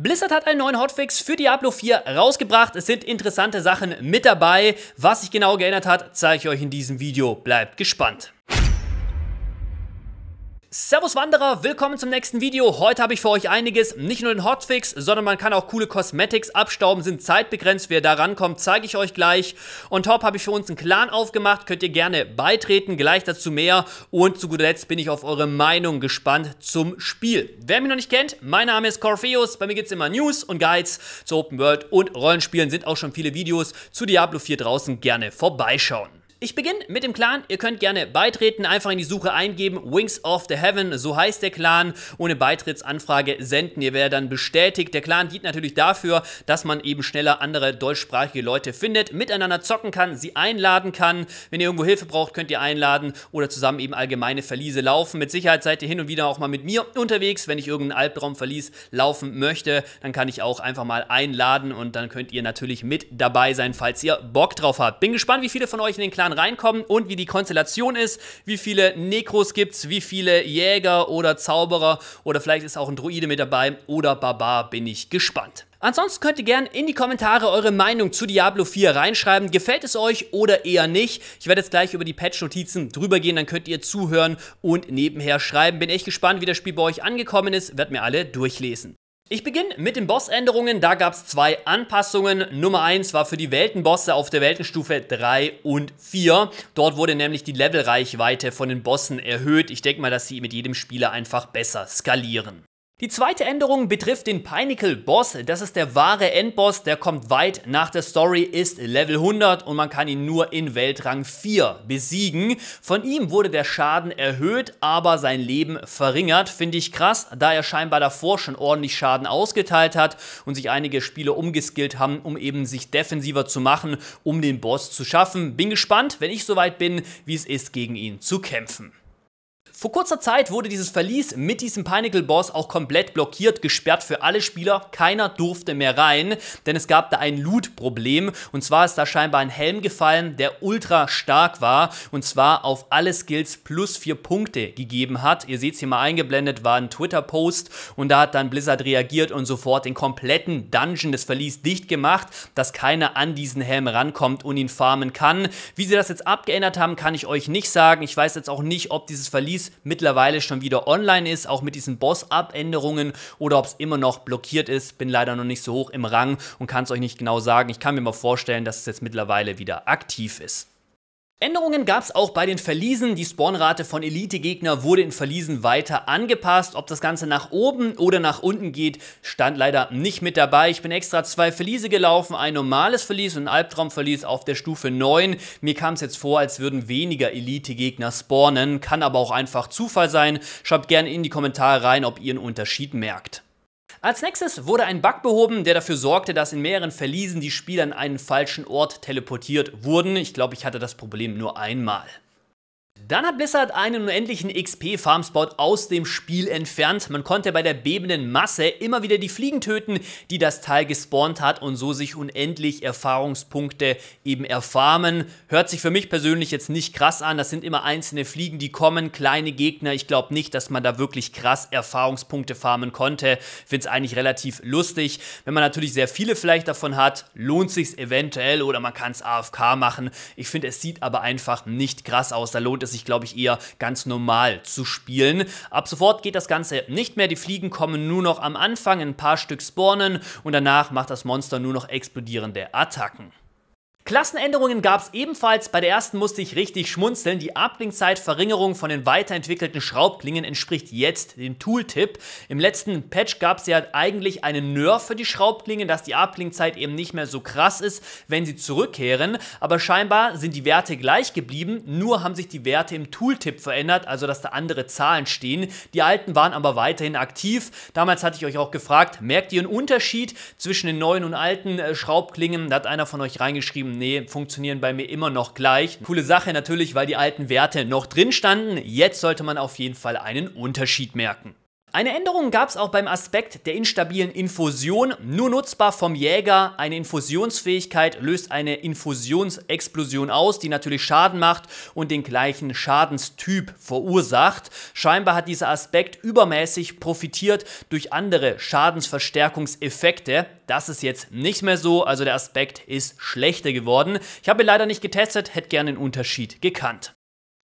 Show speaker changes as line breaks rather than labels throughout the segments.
Blizzard hat einen neuen Hotfix für Diablo 4 rausgebracht. Es sind interessante Sachen mit dabei. Was sich genau geändert hat, zeige ich euch in diesem Video. Bleibt gespannt. Servus Wanderer, willkommen zum nächsten Video. Heute habe ich für euch einiges, nicht nur den Hotfix, sondern man kann auch coole Cosmetics abstauben, sind zeitbegrenzt. Wer da rankommt, zeige ich euch gleich. Und top habe ich für uns einen Clan aufgemacht, könnt ihr gerne beitreten, gleich dazu mehr. Und zu guter Letzt bin ich auf eure Meinung gespannt zum Spiel. Wer mich noch nicht kennt, mein Name ist Corpheus, bei mir gibt es immer News und Guides zu Open World und Rollenspielen, sind auch schon viele Videos zu Diablo 4 draußen, gerne vorbeischauen. Ich beginne mit dem Clan. Ihr könnt gerne beitreten, einfach in die Suche eingeben. Wings of the Heaven, so heißt der Clan. Ohne Beitrittsanfrage senden. Ihr werdet dann bestätigt. Der Clan dient natürlich dafür, dass man eben schneller andere deutschsprachige Leute findet, miteinander zocken kann, sie einladen kann. Wenn ihr irgendwo Hilfe braucht, könnt ihr einladen oder zusammen eben allgemeine Verliese laufen. Mit Sicherheit seid ihr hin und wieder auch mal mit mir unterwegs. Wenn ich irgendeinen Albtraumverlies laufen möchte, dann kann ich auch einfach mal einladen und dann könnt ihr natürlich mit dabei sein, falls ihr Bock drauf habt. Bin gespannt, wie viele von euch in den Clan Jahren reinkommen und wie die Konstellation ist, wie viele Nekros gibt es, wie viele Jäger oder Zauberer oder vielleicht ist auch ein Druide mit dabei oder Barbar, bin ich gespannt. Ansonsten könnt ihr gerne in die Kommentare eure Meinung zu Diablo 4 reinschreiben. Gefällt es euch oder eher nicht? Ich werde jetzt gleich über die Patch-Notizen drüber gehen, dann könnt ihr zuhören und nebenher schreiben. Bin echt gespannt, wie das Spiel bei euch angekommen ist. Werd mir alle durchlesen. Ich beginne mit den Bossänderungen. Da gab es zwei Anpassungen. Nummer 1 war für die Weltenbosse auf der Weltenstufe 3 und 4. Dort wurde nämlich die Levelreichweite von den Bossen erhöht. Ich denke mal, dass sie mit jedem Spieler einfach besser skalieren. Die zweite Änderung betrifft den Pinnacle Boss. Das ist der wahre Endboss, der kommt weit nach der Story, ist Level 100 und man kann ihn nur in Weltrang 4 besiegen. Von ihm wurde der Schaden erhöht, aber sein Leben verringert. Finde ich krass, da er scheinbar davor schon ordentlich Schaden ausgeteilt hat und sich einige Spieler umgeskillt haben, um eben sich defensiver zu machen, um den Boss zu schaffen. Bin gespannt, wenn ich soweit bin, wie es ist, gegen ihn zu kämpfen. Vor kurzer Zeit wurde dieses Verlies mit diesem Pinnacle Boss auch komplett blockiert, gesperrt für alle Spieler. Keiner durfte mehr rein, denn es gab da ein Loot-Problem. Und zwar ist da scheinbar ein Helm gefallen, der ultra stark war. Und zwar auf alle Skills plus 4 Punkte gegeben hat. Ihr seht es hier mal eingeblendet, war ein Twitter-Post. Und da hat dann Blizzard reagiert und sofort den kompletten Dungeon des Verlies dicht gemacht, dass keiner an diesen Helm rankommt und ihn farmen kann. Wie sie das jetzt abgeändert haben, kann ich euch nicht sagen. Ich weiß jetzt auch nicht, ob dieses Verlies Release mittlerweile schon wieder online ist, auch mit diesen Boss-Up-Änderungen oder ob es immer noch blockiert ist. Bin leider noch nicht so hoch im Rang und kann es euch nicht genau sagen. Ich kann mir mal vorstellen, dass es jetzt mittlerweile wieder aktiv ist. Änderungen gab es auch bei den Verliesen. Die Spawnrate von Elite-Gegner wurde in Verliesen weiter angepasst. Ob das Ganze nach oben oder nach unten geht, stand leider nicht mit dabei. Ich bin extra zwei Verliese gelaufen, ein normales Verlies und ein Albtraumverlies auf der Stufe 9. Mir kam es jetzt vor, als würden weniger Elite-Gegner spawnen. Kann aber auch einfach Zufall sein. Schreibt gerne in die Kommentare rein, ob ihr einen Unterschied merkt. Als nächstes wurde ein Bug behoben, der dafür sorgte, dass in mehreren Verliesen die Spieler an einen falschen Ort teleportiert wurden. Ich glaube, ich hatte das Problem nur einmal. Dann hat Blizzard einen unendlichen XP-Farmspot aus dem Spiel entfernt. Man konnte bei der bebenden Masse immer wieder die Fliegen töten, die das Teil gespawnt hat und so sich unendlich Erfahrungspunkte eben erfarmen. Hört sich für mich persönlich jetzt nicht krass an. Das sind immer einzelne Fliegen, die kommen, kleine Gegner. Ich glaube nicht, dass man da wirklich krass Erfahrungspunkte farmen konnte. Finde es eigentlich relativ lustig. Wenn man natürlich sehr viele vielleicht davon hat, lohnt sich's eventuell oder man kann es AFK machen. Ich finde, es sieht aber einfach nicht krass aus. Da lohnt es sich sich, glaube ich, eher ganz normal zu spielen. Ab sofort geht das Ganze nicht mehr. Die Fliegen kommen nur noch am Anfang, ein paar Stück spawnen und danach macht das Monster nur noch explodierende Attacken. Klassenänderungen gab es ebenfalls. Bei der ersten musste ich richtig schmunzeln. Die Abklingzeitverringerung von den weiterentwickelten Schraubklingen entspricht jetzt dem Tooltip. Im letzten Patch gab es ja eigentlich einen Nerf für die Schraubklingen, dass die Abklingzeit eben nicht mehr so krass ist, wenn sie zurückkehren. Aber scheinbar sind die Werte gleich geblieben, nur haben sich die Werte im Tooltip verändert, also dass da andere Zahlen stehen. Die alten waren aber weiterhin aktiv. Damals hatte ich euch auch gefragt, merkt ihr einen Unterschied zwischen den neuen und alten äh, Schraubklingen? Da hat einer von euch reingeschrieben, nee, funktionieren bei mir immer noch gleich. Coole Sache natürlich, weil die alten Werte noch drin standen. Jetzt sollte man auf jeden Fall einen Unterschied merken. Eine Änderung gab es auch beim Aspekt der instabilen Infusion, nur nutzbar vom Jäger. Eine Infusionsfähigkeit löst eine Infusionsexplosion aus, die natürlich Schaden macht und den gleichen Schadenstyp verursacht. Scheinbar hat dieser Aspekt übermäßig profitiert durch andere Schadensverstärkungseffekte. Das ist jetzt nicht mehr so, also der Aspekt ist schlechter geworden. Ich habe leider nicht getestet, hätte gerne den Unterschied gekannt.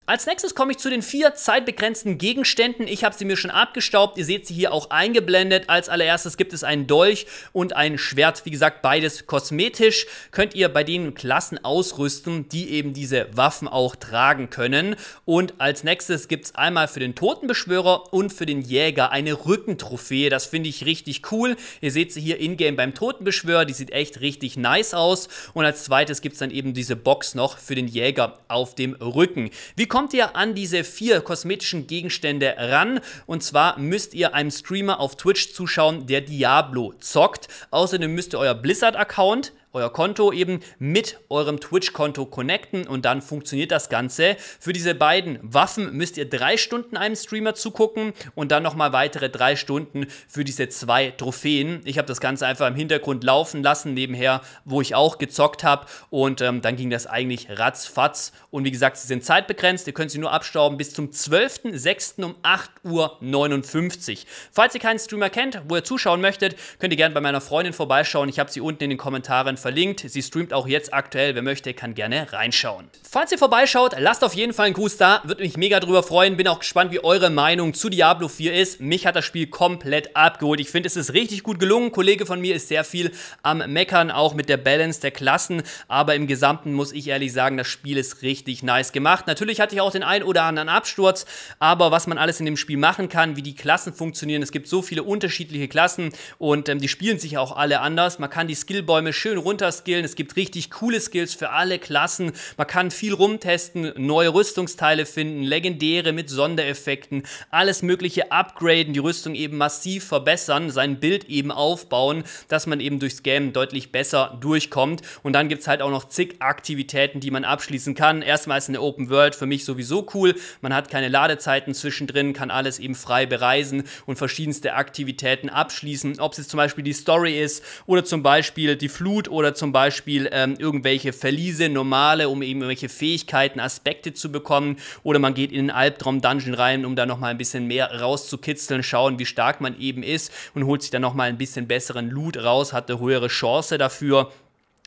Als nächstes komme ich zu den vier zeitbegrenzten Gegenständen. Ich habe sie mir schon abgestaubt. Ihr seht sie hier auch eingeblendet. Als allererstes gibt es einen Dolch und ein Schwert. Wie gesagt, beides kosmetisch. Könnt ihr bei den Klassen ausrüsten, die eben diese Waffen auch tragen können. Und als nächstes gibt es einmal für den Totenbeschwörer und für den Jäger eine Rückentrophäe. Das finde ich richtig cool. Ihr seht sie hier in-game beim Totenbeschwörer. Die sieht echt richtig nice aus. Und als zweites gibt es dann eben diese Box noch für den Jäger auf dem Rücken. Wie kommt ihr an diese vier kosmetischen Gegenstände ran? Und zwar müsst ihr einem Streamer auf Twitch zuschauen, der Diablo zockt. Außerdem müsst ihr euer Blizzard-Account euer Konto eben mit eurem Twitch-Konto connecten und dann funktioniert das Ganze. Für diese beiden Waffen müsst ihr drei Stunden einem Streamer zugucken und dann nochmal weitere drei Stunden für diese zwei Trophäen. Ich habe das Ganze einfach im Hintergrund laufen lassen, nebenher, wo ich auch gezockt habe und ähm, dann ging das eigentlich ratzfatz. Und wie gesagt, sie sind zeitbegrenzt, ihr könnt sie nur abstauben bis zum 12.06. um 8.59 Uhr. Falls ihr keinen Streamer kennt, wo ihr zuschauen möchtet, könnt ihr gerne bei meiner Freundin vorbeischauen. Ich habe sie unten in den Kommentaren verlinkt. Sie streamt auch jetzt aktuell. Wer möchte, kann gerne reinschauen. Falls ihr vorbeischaut, lasst auf jeden Fall einen Gruß da. Würde mich mega drüber freuen. Bin auch gespannt, wie eure Meinung zu Diablo 4 ist. Mich hat das Spiel komplett abgeholt. Ich finde, es ist richtig gut gelungen. Ein Kollege von mir ist sehr viel am Meckern, auch mit der Balance der Klassen. Aber im Gesamten muss ich ehrlich sagen, das Spiel ist richtig nice gemacht. Natürlich hatte ich auch den ein oder anderen Absturz, aber was man alles in dem Spiel machen kann, wie die Klassen funktionieren. Es gibt so viele unterschiedliche Klassen und ähm, die spielen sich auch alle anders. Man kann die Skillbäume schön runter runterskillen. Es gibt richtig coole Skills für alle Klassen. Man kann viel rumtesten, neue Rüstungsteile finden, legendäre mit Sondereffekten, alles mögliche upgraden, die Rüstung eben massiv verbessern, sein Bild eben aufbauen, dass man eben durchs Scam deutlich besser durchkommt. Und dann gibt es halt auch noch zig Aktivitäten, die man abschließen kann. Erstmal ist eine Open World für mich sowieso cool. Man hat keine Ladezeiten zwischendrin, kann alles eben frei bereisen und verschiedenste Aktivitäten abschließen. Ob es jetzt zum Beispiel die Story ist oder zum Beispiel die Flut oder oder zum Beispiel ähm, irgendwelche Verliese, normale, um eben irgendwelche Fähigkeiten, Aspekte zu bekommen. Oder man geht in den Albtraum-Dungeon rein, um da nochmal ein bisschen mehr rauszukitzeln, schauen, wie stark man eben ist und holt sich dann nochmal ein bisschen besseren Loot raus, hat eine höhere Chance dafür.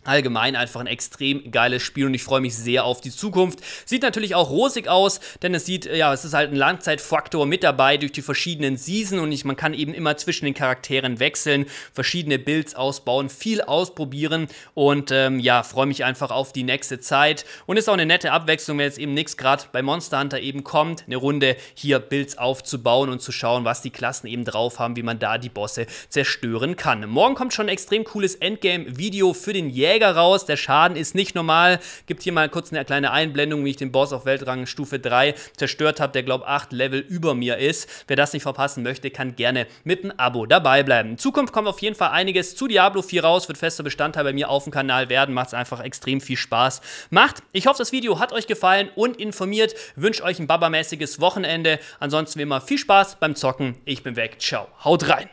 Allgemein einfach ein extrem geiles Spiel und ich freue mich sehr auf die Zukunft. Sieht natürlich auch rosig aus, denn es sieht, ja, es ist halt ein Langzeitfaktor mit dabei durch die verschiedenen Season und ich, man kann eben immer zwischen den Charakteren wechseln, verschiedene Builds ausbauen, viel ausprobieren und ähm, ja, freue mich einfach auf die nächste Zeit und ist auch eine nette Abwechslung, wenn jetzt eben nichts gerade bei Monster Hunter eben kommt, eine Runde hier Builds aufzubauen und zu schauen, was die Klassen eben drauf haben, wie man da die Bosse zerstören kann. Morgen kommt schon ein extrem cooles Endgame-Video für den Jäger Träger raus. Der Schaden ist nicht normal. Gibt hier mal kurz eine kleine Einblendung, wie ich den Boss auf Weltrang Stufe 3 zerstört habe, der glaube 8 Level über mir ist. Wer das nicht verpassen möchte, kann gerne mit einem Abo dabei bleiben. In Zukunft kommt auf jeden Fall einiges zu Diablo 4 raus, wird fester Bestandteil bei mir auf dem Kanal werden. Macht es einfach extrem viel Spaß. Macht. Ich hoffe, das Video hat euch gefallen und informiert. Wünsche euch ein babamäßiges Wochenende. Ansonsten wie immer viel Spaß beim Zocken. Ich bin weg. Ciao. Haut rein.